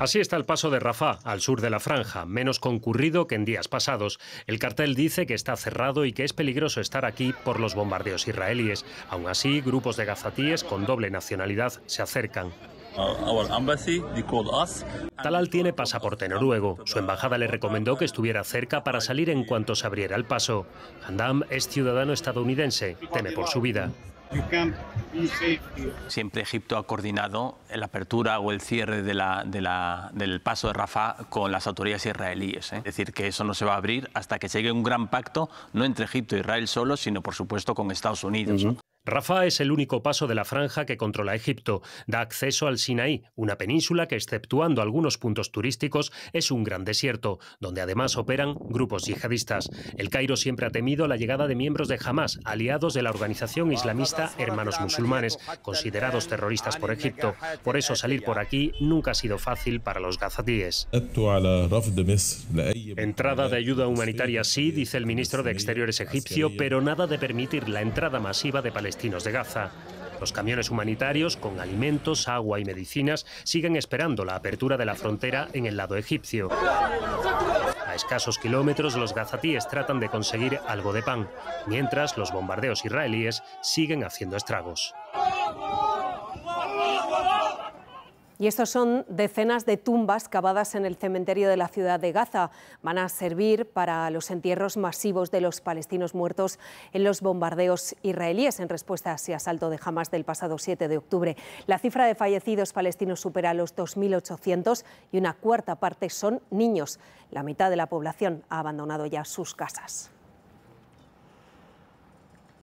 Así está el paso de Rafah, al sur de la franja, menos concurrido que en días pasados. El cartel dice que está cerrado y que es peligroso estar aquí por los bombardeos israelíes. Aún así, grupos de gazatíes con doble nacionalidad se acercan. Uh, Talal tiene pasaporte noruego. Su embajada le recomendó que estuviera cerca para salir en cuanto se abriera el paso. Handam es ciudadano estadounidense, teme por su vida. Siempre Egipto ha coordinado la apertura o el cierre del paso de Rafah con las autoridades israelíes. ¿eh? Es decir, que eso no se va a abrir hasta que llegue un gran pacto, no entre Egipto e Israel solo, sino por supuesto con Estados Unidos. Rafah es el único paso de la franja que controla Egipto. Da acceso al Sinaí, una península que, exceptuando algunos puntos turísticos, es un gran desierto, donde además operan grupos yihadistas. El Cairo siempre ha temido la llegada de miembros de Hamas, aliados de la organización islamista Hermanos Musulmanes, considerados terroristas por Egipto. Por eso salir por aquí nunca ha sido fácil para los gazatíes. Entrada de ayuda humanitaria sí, dice el ministro de Exteriores egipcio, pero nada de permitir la entrada masiva de palestinos destinos de Gaza. Los camiones humanitarios con alimentos, agua y medicinas siguen esperando la apertura de la frontera en el lado egipcio. A escasos kilómetros los gazatíes tratan de conseguir algo de pan, mientras los bombardeos israelíes siguen haciendo estragos. Y estos son decenas de tumbas cavadas en el cementerio de la ciudad de Gaza. Van a servir para los entierros masivos de los palestinos muertos en los bombardeos israelíes en respuesta a ese asalto de Hamas del pasado 7 de octubre. La cifra de fallecidos palestinos supera los 2.800 y una cuarta parte son niños. La mitad de la población ha abandonado ya sus casas.